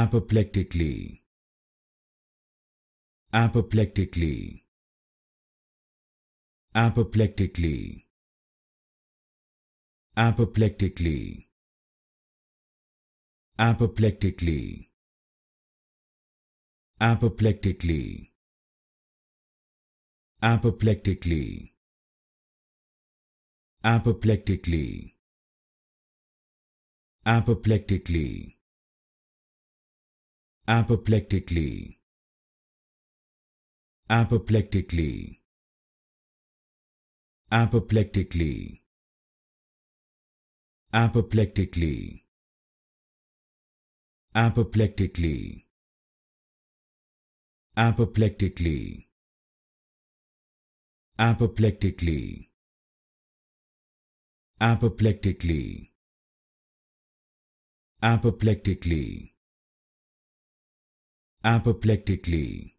apoplectically apoplectically apoplectically apoplectically apoplectically apoplectically apoplectically apoplectically apoplectically apoplectically apoplectically apoplectically apoplectically apoplectically apoplectically apoplectically apoplectically apoplectically apoplectically